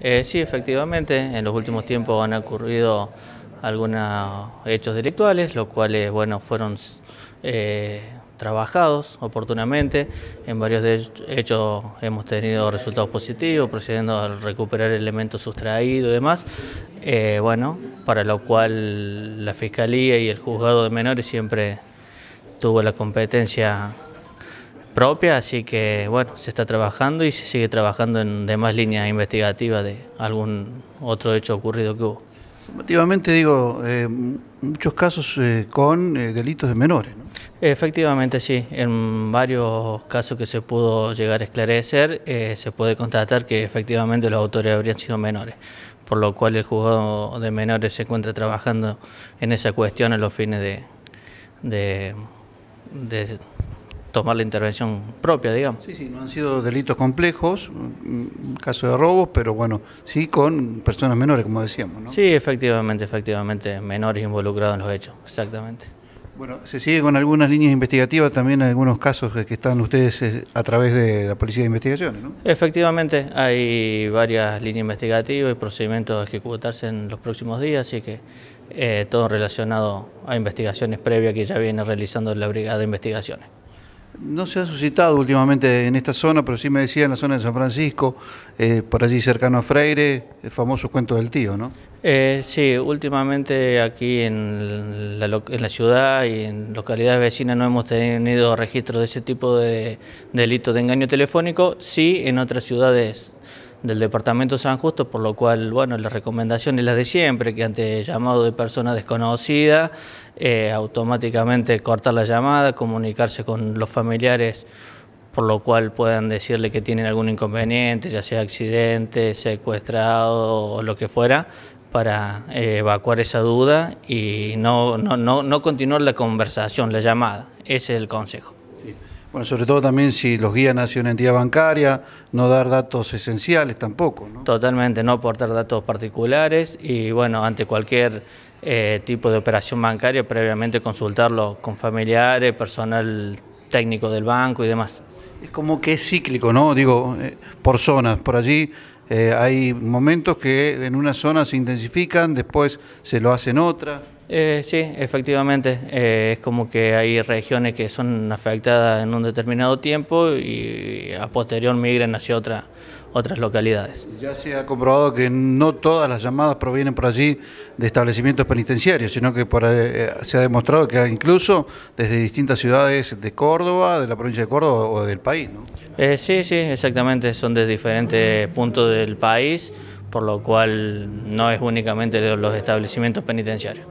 Eh, sí, efectivamente, en los últimos tiempos han ocurrido algunos hechos delictuales, los cuales bueno, fueron eh, trabajados oportunamente. En varios de hechos hemos tenido resultados positivos, procediendo a recuperar elementos sustraídos y demás. Eh, bueno, para lo cual la Fiscalía y el Juzgado de Menores siempre tuvo la competencia propia, así que bueno, se está trabajando y se sigue trabajando en demás líneas investigativas de algún otro hecho ocurrido que hubo. Efectivamente, digo, eh, muchos casos eh, con eh, delitos de menores. ¿no? Efectivamente, sí. En varios casos que se pudo llegar a esclarecer, se puede constatar que efectivamente los autores habrían sido menores, por lo cual el juzgado de menores se encuentra trabajando en esa cuestión a los fines de, de tomar la intervención propia, digamos. Sí, sí, no han sido delitos complejos, casos de robos, pero bueno, sí con personas menores, como decíamos, ¿no? Sí, efectivamente, efectivamente, menores involucrados en los hechos, exactamente. Bueno, se sigue con algunas líneas investigativas, también algunos casos que están ustedes eh, a través de la Policía de Investigaciones, ¿no? Efectivamente, hay varias líneas investigativas y procedimientos a ejecutarse en los próximos días, así que eh, todo relacionado a investigaciones previas que ya viene realizando la Brigada de Investigaciones. No se ha suscitado últimamente en esta zona, pero sí me decía en la zona de San Francisco, eh, por allí cercano a Freire, el famoso cuento del tío, ¿no? Eh, sí, últimamente aquí en la, ciudad y en localidades vecinas no hemos tenido registro de ese tipo de, de delito de engaño telefónico, sí en otras ciudades del Departamento San Justo, por lo cual, bueno, la recomendación es la de siempre, que ante llamado de persona desconocida, eh, automáticamente cortar la llamada, comunicarse con los familiares, por lo cual puedan decirle que tienen algún inconveniente, ya sea accidente, secuestrado o lo que fuera, para eh, evacuar esa duda y no, no, no, no continuar la conversación, la llamada. Ese es el consejo. Bueno, sobre todo también si los guían hacia una entidad bancaria, no dar datos esenciales tampoco. ¿no? Totalmente, no aportar datos particulares y bueno, ante cualquier eh, tipo de operación bancaria, previamente consultarlo con familiares, personal técnico del banco y demás. Es como que es cíclico, ¿no? Digo, eh, por zonas, por allí eh, hay momentos que en una zona se intensifican, después se lo hacen otra. Eh, sí, efectivamente. Eh, es como que hay regiones que son afectadas en un determinado tiempo y a posterior migran hacia otras localidades. Ya se ha comprobado que no todas las llamadas provienen por allí de establecimientos penitenciarios, sino que eh, se ha demostrado que incluso desde distintas ciudades de Córdoba, de la provincia de Córdoba o del país. ¿no? sí, sí, exactamente. Son de diferentes puntos del país por lo cual no es únicamente los establecimientos penitenciarios.